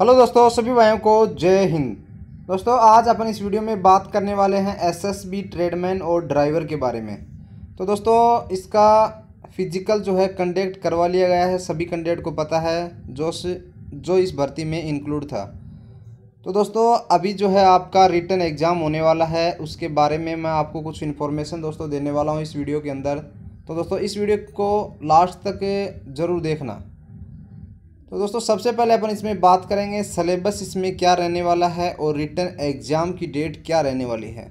hello दोस्तों सभी भाइयों को जय हिंद दोस्तों आज अपन इस वीडियो में बात करने वाले हैं एसएसबी ट्रेडमैन और ड्राइवर के बारे में तो दोस्तों इसका फिजिकल जो है कंडक्ट करवा लिया गया है सभी कैंडिडेट को पता है जो जो इस भर्ती में इंक्लूड था तो दोस्तों अभी जो है आपका रिटर्न एग्ज़ाम होने वाला है उसके बारे में मैं आपको कुछ इन्फॉर्मेशन दोस्तों देने वाला हूँ इस वीडियो के अंदर तो दोस्तों इस वीडियो को लास्ट तक ज़रूर देखना तो दोस्तों सबसे पहले अपन इसमें बात करेंगे सलेबस इसमें क्या रहने वाला है और रिटर्न एग्ज़ाम की डेट क्या रहने वाली है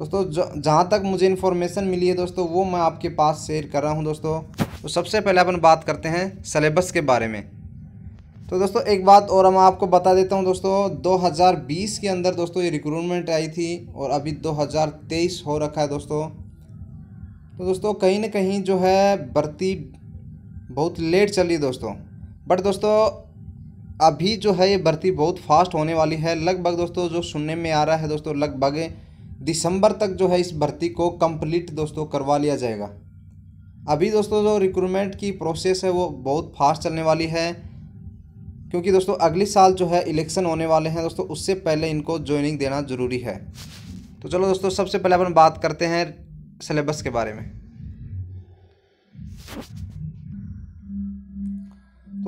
दोस्तों जहाँ तक मुझे इन्फॉर्मेशन मिली है दोस्तों वो मैं आपके पास शेयर कर रहा हूँ दोस्तों तो सबसे पहले अपन बात करते हैं सलेबस के बारे में तो दोस्तों एक बात और मैं आपको बता देता हूँ दोस्तों 2020 के अंदर दोस्तों ये रिक्रूटमेंट आई थी और अभी 2023 हो रखा है दोस्तों तो दोस्तों कहीं ना कहीं जो है भर्ती बहुत लेट चल रही दोस्तों बट दोस्तों अभी जो है ये भर्ती बहुत फास्ट होने वाली है लगभग दोस्तों जो सुनने में आ रहा है दोस्तों लगभग दिसंबर तक जो है इस भर्ती को कंप्लीट दोस्तों करवा लिया जाएगा अभी दोस्तों जो रिक्रूटमेंट की प्रोसेस है वो बहुत फास्ट चलने वाली है क्योंकि दोस्तों अगले साल जो है इलेक्शन होने वाले हैं दोस्तों उससे पहले इनको ज्वाइनिंग देना ज़रूरी है तो चलो दोस्तों सबसे पहले अपन बात करते हैं सिलेबस के बारे में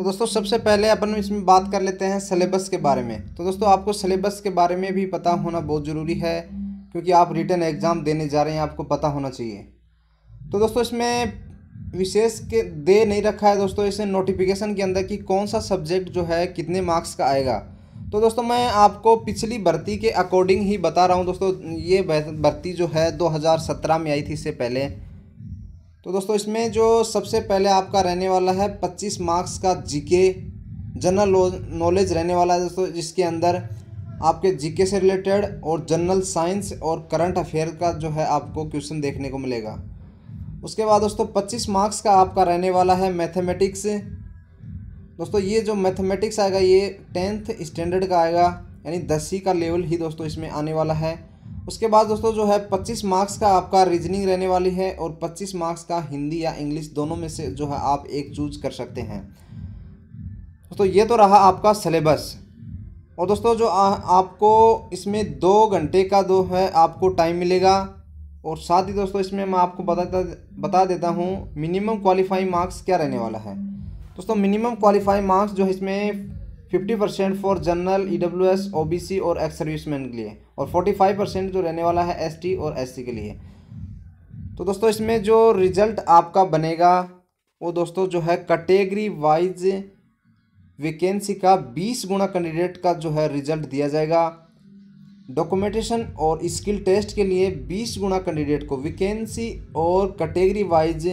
तो दोस्तों सबसे पहले अपन इसमें बात कर लेते हैं सिलेबस के बारे में तो दोस्तों आपको सिलेबस के बारे में भी पता होना बहुत ज़रूरी है क्योंकि आप रिटर्न एग्ज़ाम देने जा रहे हैं आपको पता होना चाहिए तो दोस्तों इसमें विशेष के दे नहीं रखा है दोस्तों इसे नोटिफिकेशन के अंदर कि कौन सा सब्जेक्ट जो है कितने मार्क्स का आएगा तो दोस्तों मैं आपको पिछली भर्ती के अकॉर्डिंग ही बता रहा हूँ दोस्तों ये भर्ती जो है 2017 में आई थी इससे पहले तो दोस्तों इसमें जो सबसे पहले आपका रहने वाला है पच्चीस मार्क्स का जीके जनरल नॉलेज रहने वाला है दोस्तों जिसके अंदर आपके जीके से रिलेटेड और जनरल साइंस और करंट अफेयर का जो है आपको क्वेश्चन देखने को मिलेगा उसके बाद दोस्तों पच्चीस मार्क्स का आपका रहने वाला है मैथमेटिक्स दोस्तों ये जो मैथमेटिक्स आएगा ये टेंथ स्टैंडर्ड का आएगा यानी दसवीं का लेवल ही दोस्तों इसमें आने वाला है उसके बाद दोस्तों जो है 25 मार्क्स का आपका रीजनिंग रहने वाली है और 25 मार्क्स का हिंदी या इंग्लिश दोनों में से जो है आप एक चूज कर सकते हैं दोस्तों ये तो रहा आपका सिलेबस और दोस्तों जो आ, आपको इसमें दो घंटे का दो है आपको टाइम मिलेगा और साथ ही दोस्तों इसमें मैं आपको बताता बता देता हूँ मिनिमम क्वालिफाइंग मार्क्स क्या रहने वाला है दोस्तों मिनिमम क्वालिफाइंग मार्क्स जो है इसमें fifty percent for general E W S O B C और एक्स सर्विसमैन के लिए और फोर्टी फाइव परसेंट जो रहने वाला है एस टी और एस सी के लिए तो दोस्तों इसमें जो रिजल्ट आपका बनेगा वो दोस्तों जो है कैटेगरी वाइज वैकेंसी का बीस गुना कैंडिडेट का जो है रिजल्ट दिया जाएगा डॉक्यूमेंटेशन और स्किल टेस्ट के लिए बीस गुना कैंडिडेट को वैकेंसी और कैटेगरी वाइज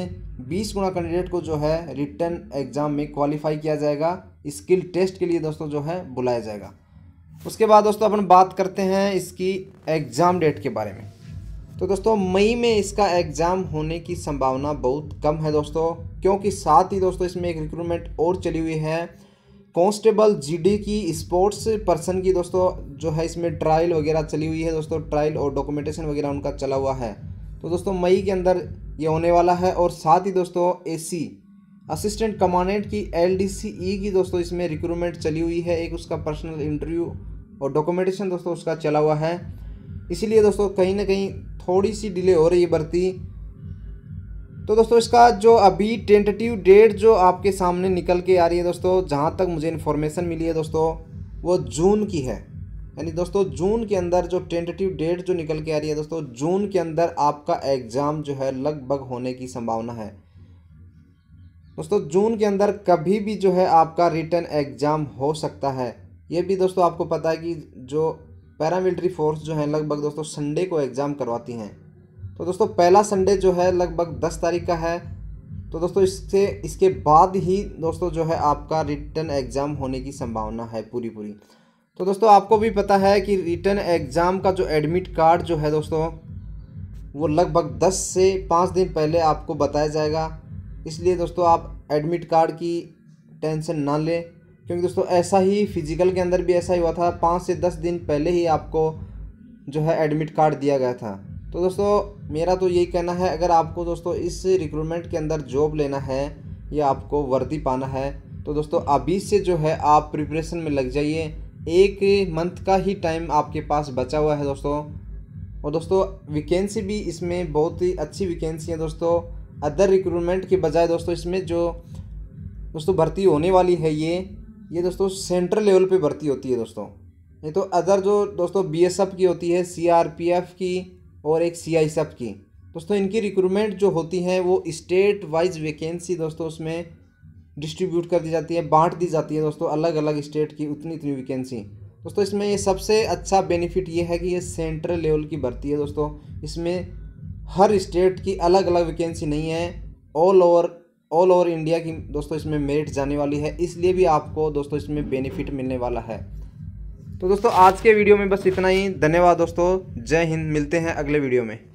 बीस गुना कैंडिडेट को जो है रिटर्न एग्ज़ाम में क्वालिफाई किया जाएगा स्किल टेस्ट के लिए दोस्तों जो है बुलाया जाएगा उसके बाद दोस्तों अपन बात करते हैं इसकी एग्ज़ाम डेट के बारे में तो दोस्तों मई में इसका एग्ज़ाम होने की संभावना बहुत कम है दोस्तों क्योंकि साथ ही दोस्तों इसमें एक रिक्रूटमेंट और चली हुई है कांस्टेबल जीडी की स्पोर्ट्स पर्सन की दोस्तों जो है इसमें ट्रायल वगैरह चली हुई है दोस्तों ट्रायल और डॉक्यूमेंटेशन वगैरह उनका चला हुआ है तो दोस्तों मई के अंदर ये होने वाला है और साथ ही दोस्तों एसी असिस्टेंट कमांडेंट की एल e की दोस्तों इसमें रिक्रूटमेंट चली हुई है एक उसका पर्सनल इंटरव्यू और डॉक्यूमेंटेशन दोस्तों उसका चला हुआ है इसीलिए दोस्तों कहीं ना कहीं थोड़ी सी डिले हो रही है भर्ती तो दोस्तों इसका जो अभी टेंटेटिव डेट जो आपके सामने निकल के आ रही है दोस्तों जहाँ तक मुझे इन्फॉर्मेशन मिली है दोस्तों वो जून की है यानी दोस्तों जून के अंदर जो टेंटेटिव डेट जो निकल के आ रही है दोस्तों जून के अंदर आपका एग्ज़ाम जो है लगभग होने की संभावना है दोस्तों जून के अंदर कभी भी जो है आपका रिटर्न एग्ज़ाम हो सकता है ये भी दोस्तों आपको पता है कि जो पैरामिलिट्री फोर्स जो है लगभग दोस्तों संडे को एग्ज़ाम करवाती हैं तो दोस्तों पहला संडे जो है लगभग दस तारीख का है तो दोस्तों इससे इसके बाद ही दोस्तों जो है आपका रिटर्न एग्ज़ाम होने की संभावना है पूरी पूरी तो दोस्तों आपको भी पता है कि रिटर्न एग्ज़ाम का जो एडमिट कार्ड जो है दोस्तों वो लगभग दस से पाँच दिन पहले आपको बताया जाएगा इसलिए दोस्तों आप एडमिट कार्ड की टेंशन ना लें क्योंकि दोस्तों ऐसा ही फिजिकल के अंदर भी ऐसा ही हुआ था पाँच से दस दिन पहले ही आपको जो है एडमिट कार्ड दिया गया था तो दोस्तों मेरा तो यही कहना है अगर आपको दोस्तों इस रिक्रूटमेंट के अंदर जॉब लेना है या आपको वर्दी पाना है तो दोस्तों अभी से जो है आप प्रिपरेशन में लग जाइए एक मंथ का ही टाइम आपके पास बचा हुआ है दोस्तों और दोस्तों वैकेंसी भी इसमें बहुत ही अच्छी वैकेंसी है दोस्तों अदर रिक्रूटमेंट के बजाय दोस्तों इसमें जो दोस्तों भर्ती होने वाली है ये ये दोस्तों सेंट्रल लेवल पे भर्ती होती है दोस्तों ये तो अदर जो दोस्तों बीएसएफ की होती है सीआरपीएफ की और एक सीआईएसएफ की दोस्तों इनकी रिक्रूटमेंट जो होती है वो स्टेट वाइज वैकेंसी दोस्तों उसमें डिस्ट्रीब्यूट कर दी जाती है बांट दी जाती है दोस्तों अलग अलग स्टेट की उतनी इतनी वैकेंसी दोस्तों इसमें ये सबसे अच्छा बेनिफिट ये है कि ये सेंट्रल लेवल की भर्ती है दोस्तों इसमें हर स्टेट की अलग अलग वैकेंसी नहीं है all over all over India की दोस्तों इसमें मेरिट जाने वाली है इसलिए भी आपको दोस्तों इसमें बेनिफिट मिलने वाला है तो दोस्तों आज के वीडियो में बस इतना ही धन्यवाद दोस्तों जय हिंद मिलते हैं अगले वीडियो में